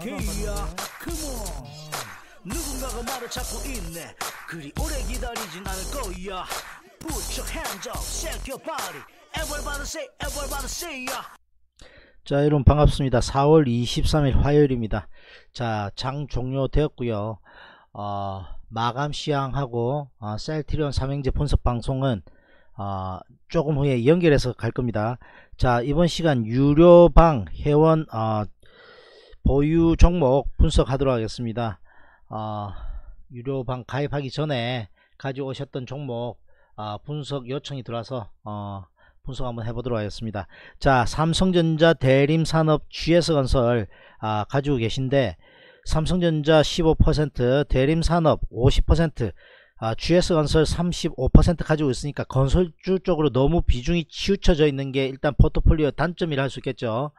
개야 그모 누군가가 말을 찾고 있네 그리 오래 기다리진 않을 거야 Put your hands up, shake your body Everybody say, everybody say y a 자 여러분 반갑습니다 4월 23일 화요일입니다 자 장 종료되었고요 어, 마감 시향하고 어, 셀트리온 삼행제 분석 방송은 어, 조금 후에 연결해서 갈 겁니다. 자 이번 시간 유료방 회원 어, 보유 종목 분석하도록 하겠습니다. 어, 유료방 가입하기 전에 가져오셨던 종목 어, 분석 요청이 들어와서 어, 분석 한번 해보도록 하겠습니다. 자 삼성전자 대림산업 GS건설 아, 가지고 계신데 삼성전자 15% 대림산업 50% 아, GS건설 35% 가지고 있으니까 건설주 쪽으로 너무 비중이 치우쳐져 있는 게 일단 포트폴리오 단점이라 할 수 있겠죠.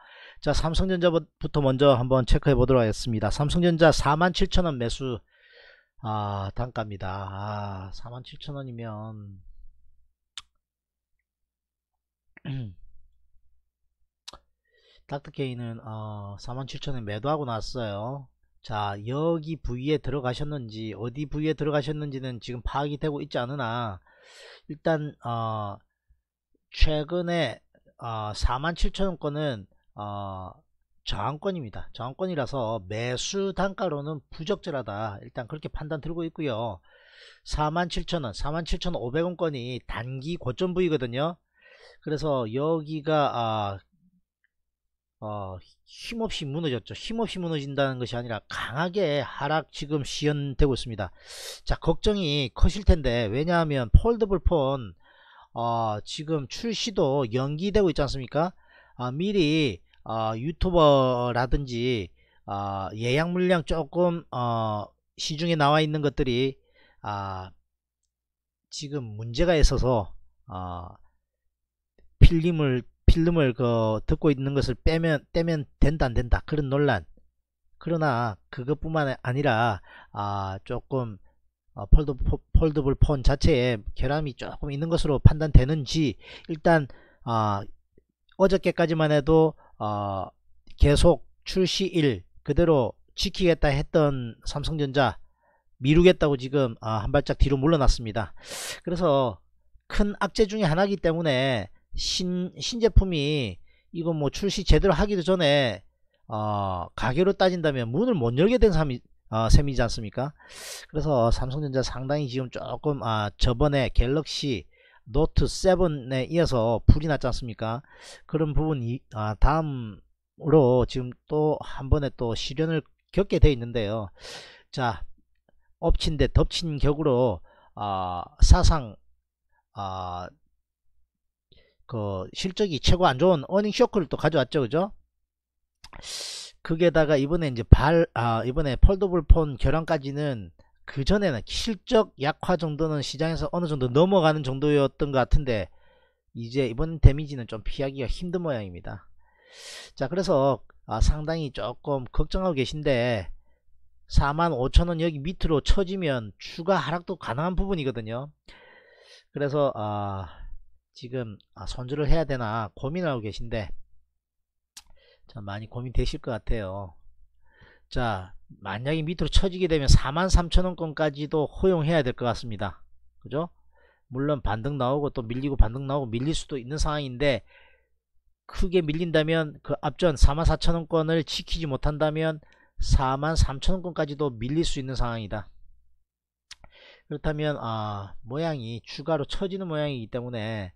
자 삼성전자부터 먼저 한번 체크해 보도록 하겠습니다. 삼성전자 47,000원 매수 아 단가입니다. 아 47,000원이면 닥터케이는 어, 47,000원에 매도하고 났어요. 자 여기 부위에 들어가셨는지 어디 부위에 들어가셨는지는 지금 파악이 되고 있지 않으나 일단 어, 최근에 어, 47,000원권은 어, 저항권입니다. 저항권이라서 매수 단가로는 부적절하다. 일단 그렇게 판단 들고 있고요. 47,000원, 47,500원권이 단기 고점 부위거든요. 그래서 여기가 아, 어, 힘없이 무너졌죠. 힘없이 무너진다는 것이 아니라 강하게 하락 지금 시연되고 있습니다. 자, 걱정이 커실 텐데 왜냐하면 폴더블 폰 어, 지금 출시도 연기되고 있지 않습니까? 아, 미리 어, 유튜버라든지 어, 예약 물량 조금 어, 시중에 나와 있는 것들이 아, 지금 문제가 있어서 어, 필름을 필름을 그 듣고 있는 것을 빼면 떼면 된다 안 된다 그런 논란 그러나 그것뿐만 아니라 아, 조금 어, 폴드, 폴드블 폰 자체에 결함이 조금 있는 것으로 판단되는지 일단 어, 어저께까지만 해도 어, 계속 출시일 그대로 지키겠다 했던 삼성전자 미루겠다고 지금 아, 한 발짝 뒤로 물러났습니다. 그래서 큰 악재 중의 하나이기 때문에 신, 신제품이 이거 뭐 출시 제대로 하기도 전에 어, 가게로 따진다면 문을 못 열게 된 셈이, 어, 셈이지 않습니까? 그래서 삼성전자 상당히 지금 조금 아, 저번에 갤럭시 노트 7에 이어서 불이 났지 않습니까? 그런 부분이 아, 다음으로 지금 또 한 번에 또 시련을 겪게 돼 있는데요. 자, 엎친 데 덮친 격으로 아, 사상 아, 그 실적이 최고 안 좋은 어닝 쇼크를 또 가져왔죠, 그죠? 그게다가 이번에 이제 발, 아, 이번에 폴더블폰 결함까지는 그전에는 실적 약화 정도는 시장에서 어느 정도 넘어가는 정도였던 것 같은데 이제 이번 데미지는 좀 피하기가 힘든 모양입니다. 자 그래서 아, 상당히 조금 걱정하고 계신데 45,000원 여기 밑으로 쳐지면 추가 하락도 가능한 부분이거든요. 그래서 아, 지금 아, 손절을 해야 되나 고민하고 계신데 참 많이 고민되실 것 같아요. 자 만약에 밑으로 쳐지게 되면 43,000원권까지도 허용해야 될 것 같습니다 그죠 물론 반등 나오고 또 밀리고 반등 나오고 밀릴 수도 있는 상황인데 크게 밀린다면 그 앞전 44,000원권을 지키지 못한다면 43,000원권까지도 밀릴 수 있는 상황이다 그렇다면 아, 모양이 추가로 처지는 모양이기 때문에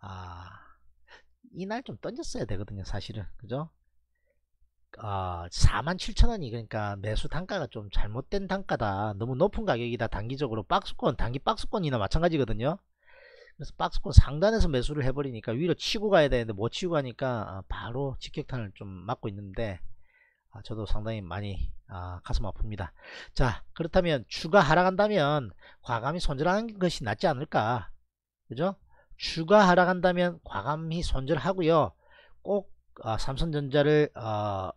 아, 이날 좀 던졌어야 되거든요 사실은 그죠 아, 4만 7천 원이 그러니까 매수 단가가 좀 잘못된 단가다. 너무 높은 가격이다. 단기적으로 박스권, 단기 박스권이나 마찬가지거든요. 그래서 박스권 상단에서 매수를 해버리니까 위로 치고 가야 되는데 못 치고 가니까 아, 바로 직격탄을 좀 맞고 있는데 아, 저도 상당히 많이 아, 가슴 아픕니다. 자 그렇다면 추가 하락한다면 과감히 손절하는 것이 낫지 않을까 그죠? 추가 하락한다면 과감히 손절하고요. 꼭 삼성전자를 아,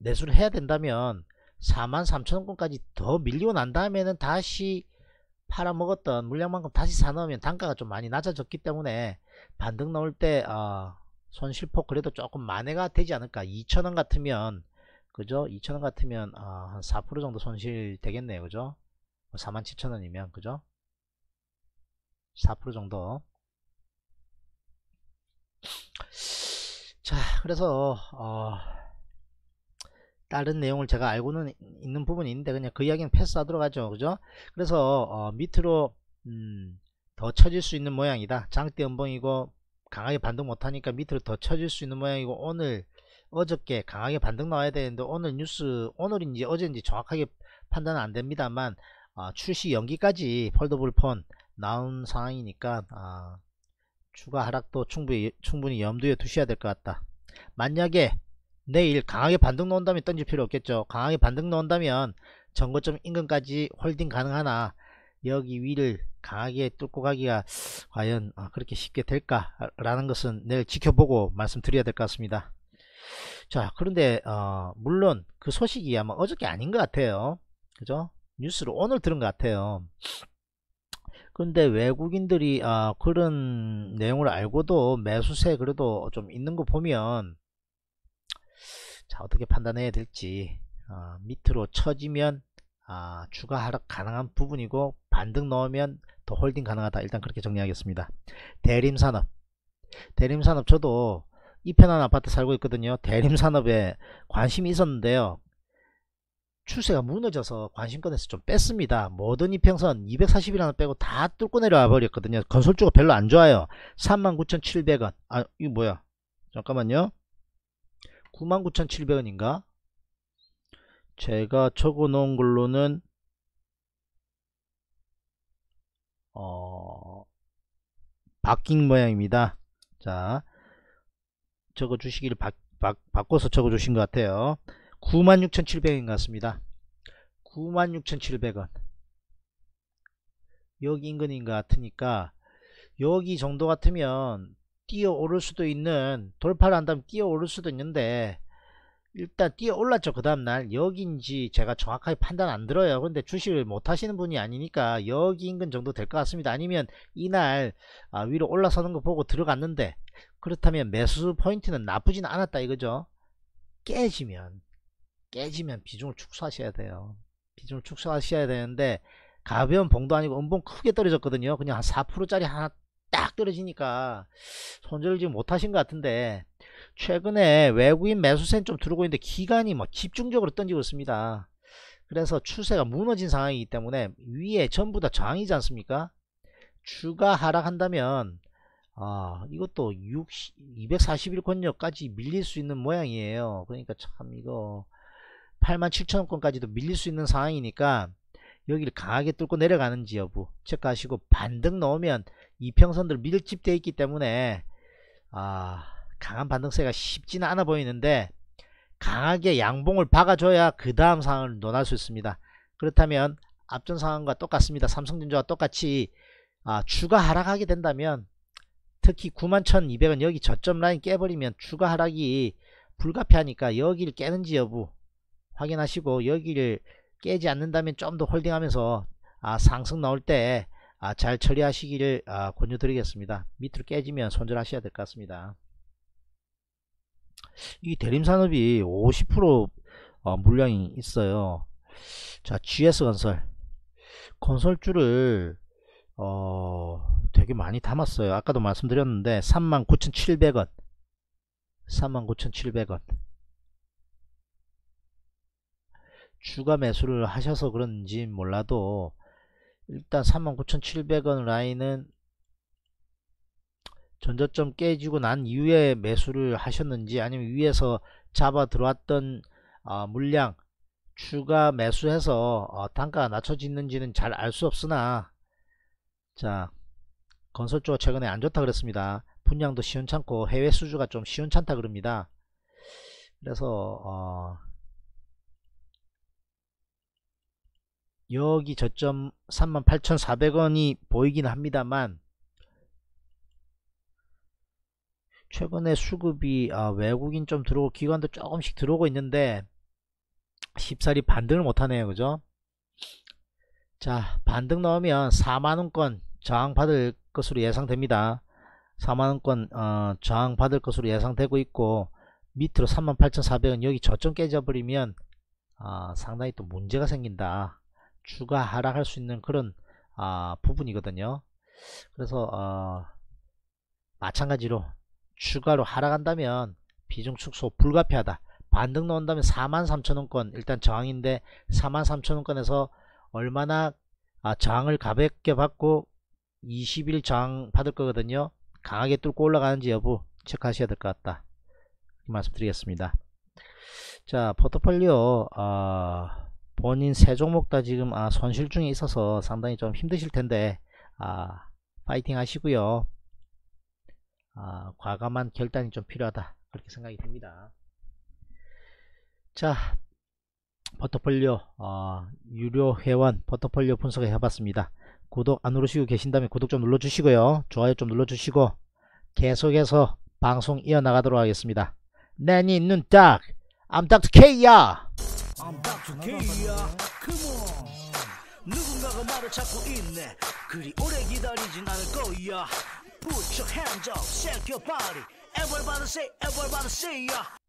내수를 해야 된다면 43,000원권까지 더 밀리고 난 다음에는 다시 팔아먹었던 물량만큼 다시 사놓으면 단가가 좀 많이 낮아졌기 때문에 반등 나올 때 어, 손실폭 그래도 조금 만회가 되지 않을까 2,000원 같으면 그죠 2,000원 같으면 어, 한4% 정도 손실 되겠네요 그죠 47,000원이면 뭐 그죠 4% 정도 자 그래서 어 다른 내용을 제가 알고는 있는 부분이 있는데 그냥 그 이야기는 패스하도록 하죠 그죠 그래서 어, 밑으로 음, 더 쳐질 수 있는 모양이다 장대 연봉이고 강하게 반등 못하니까 밑으로 더 쳐질 수 있는 모양이고 오늘 어저께 강하게 반등 나와야 되는데 오늘 뉴스 오늘인지 어제인지 정확하게 판단은 안됩니다만 어, 아, 출시 연기까지 폴더블폰 나온 상황이니까 어, 추가 하락도 충분히, 충분히 염두에 두셔야 될 것 같다 만약에 내일 강하게 반등 나은다면 던질 필요 없겠죠. 강하게 반등 나은다면 전고점 인근까지 홀딩 가능하나 여기 위를 강하게 뚫고 가기가 과연 아, 그렇게 쉽게 될까라는 것은 내일 지켜보고 말씀드려야 될 것 같습니다. 자 그런데 어, 물론 그 소식이 아마 어저께 아닌 것 같아요. 그죠? 뉴스로 오늘 들은 것 같아요. 근데 외국인들이 아, 그런 내용을 알고도 매수세 그래도 좀 있는 거 보면 자 어떻게 판단해야 될지 어, 밑으로 처지면 아, 추가 하락 가능한 부분이고 반등 넣으면 더 홀딩 가능하다 일단 그렇게 정리하겠습니다 대림산업 대림산업 저도 이편한 아파트 살고 있거든요 대림산업에 관심이 있었는데요 추세가 무너져서 관심권에서 좀 뺐습니다 모든 이평선 240이라는 빼고 다 뚫고 내려와 버렸거든요 건설주가 별로 안 좋아요 39,700원 아 이거 뭐야 잠깐만요 99,700원인가? 제가 적어놓은 걸로는 어, 바뀐 모양입니다. 자, 적어주시기를 바, 바 꿔서 적어주신 것 같아요. 96,700원 인것 같습니다. 96,700원. 여기 인근인 것 같으니까 여기 정도 같으면 뛰어 오를 수도 있는 돌파를 한다면 뛰어 오를 수도 있는데 일단 뛰어 올랐죠 그 다음날 여기인지 제가 정확하게 판단 안 들어요 근데 주식을 못 하시는 분이 아니니까 여기 인건 정도 될 것 같습니다 아니면 이날 아, 위로 올라서는 거 보고 들어갔는데 그렇다면 매수 포인트는 나쁘진 않았다 이거죠 깨지면 깨지면 비중을 축소하셔야 돼요 비중을 축소하셔야 되는데 가벼운 봉도 아니고 음봉 크게 떨어졌거든요 그냥 한4% 짜리 하나 딱 떨어지니까 손절을 지금 못하신 것 같은데 최근에 외국인 매수세는 좀 들어오고 있는데 기간이 뭐 집중적으로 던지고 있습니다. 그래서 추세가 무너진 상황이기 때문에 위에 전부 다 장이지 않습니까? 주가 하락한다면 아 이것도 2 4 0일권역까지 밀릴 수 있는 모양이에요. 그러니까 참 이거 87,000원권까지도 밀릴 수 있는 상황이니까 여기를 강하게 뚫고 내려가는지 여부 체크하시고 반등 넣으면 이평선들 밀집되어 있기 때문에 아 강한 반등세가 쉽지는 않아 보이는데 강하게 양봉을 박아줘야 그 다음 상황을 논할 수 있습니다. 그렇다면 앞전 상황과 똑같습니다. 삼성전자와 똑같이 아, 추가 하락하게 된다면 특히 91,200원 여기 저점 라인 깨버리면 추가 하락이 불가피하니까 여기를 깨는지 여부 확인하시고 여기를 깨지 않는다면 좀 더 홀딩하면서 아, 상승 나올 때 아, 잘 처리하시기를 아, 권유드리겠습니다. 밑으로 깨지면 손절하셔야 될 것 같습니다. 이 대림산업이 50% 어, 물량이 있어요. 자, GS건설 건설주를 어, 되게 많이 담았어요. 아까도 말씀드렸는데 39,700원 39,700원 주가 매수를 하셔서 그런지 몰라도 일단 39,700원 라인은 전저점 깨지고 난 이후에 매수를 하셨는지 아니면 위에서 잡아 들어왔던 어, 물량 추가 매수해서 어, 단가가 낮춰지는지는 잘 알 수 없으나 자 건설주가 최근에 안 좋다 그랬습니다. 분양도 시원찮고 해외 수주가 좀 시원찮다 그럽니다. 그래서 어, 여기 저점 38,400원이 보이긴 합니다만 최근에 수급이 아, 외국인 좀 들어오고 기관도 조금씩 들어오고 있는데 쉽사리 반등을 못하네요 그죠 자 반등 나오면 4만원권 저항받을 것으로 예상됩니다 4만원권 어, 저항받을 것으로 예상되고 있고 밑으로 38,400원 여기 저점 깨져버리면 아, 상당히 또 문제가 생긴다 주가 하락할 수 있는 그런 아, 부분이거든요. 그래서 어, 마찬가지로 추가로 하락한다면 비중 축소 불가피하다. 반등 나온다면 43,000원권 일단 저항인데 43,000원권에서 얼마나 아, 저항을 가볍게 받고 20일 저항 받을 거거든요. 강하게 뚫고 올라가는지 여부 체크하셔야 될 것 같다. 말씀드리겠습니다. 자 포트폴리오 어... 본인 세 종목 다 지금 아, 손실 중에 있어서 상당히 좀 힘드실 텐데 아, 파이팅 하시고요. 아, 과감한 결단이 좀 필요하다 그렇게 생각이 듭니다. 자 포트폴리오 어, 유료 회원 포트폴리오 분석을 해봤습니다. 구독 안 누르시고 계신다면 구독 좀 눌러주시고요. 좋아요 좀 눌러주시고 계속해서 방송 이어나가도록 하겠습니다. 내니 눈딱 암닥 이야 I'm about to get ya Come on 누군가가 말을 찾고 있네 그리 오래 기다리진 않을 거야 Put your hands up, shake your body Everybody say, everybody say ya